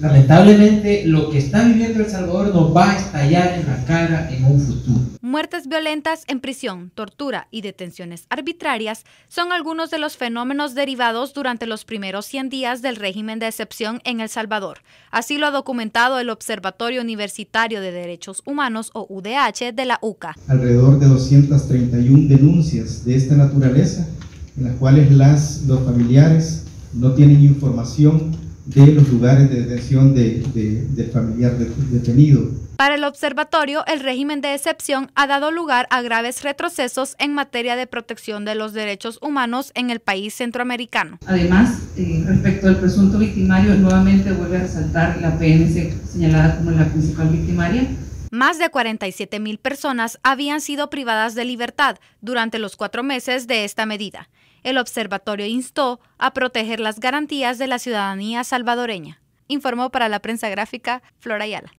Lamentablemente, lo que está viviendo El Salvador nos va a estallar en la cara en un futuro. Muertes violentas en prisión, tortura y detenciones arbitrarias son algunos de los fenómenos derivados durante los primeros 100 días del régimen de excepción en El Salvador. Así lo ha documentado el Observatorio Universitario de Derechos Humanos, o UDH, de la UCA. Alrededor de 231 denuncias de esta naturaleza, en las cuales las, los familiares no tienen información de los lugares de detención de, del familiar detenido. Para el observatorio, el régimen de excepción ha dado lugar a graves retrocesos en materia de protección de los derechos humanos en el país centroamericano. Además, eh, respecto al presunto victimario, nuevamente vuelve a resaltar la PNC señalada como la principal victimaria, más de 47 mil personas habían sido privadas de libertad durante los cuatro meses de esta medida. El observatorio instó a proteger las garantías de la ciudadanía salvadoreña. Informó para la prensa gráfica Flora Ayala.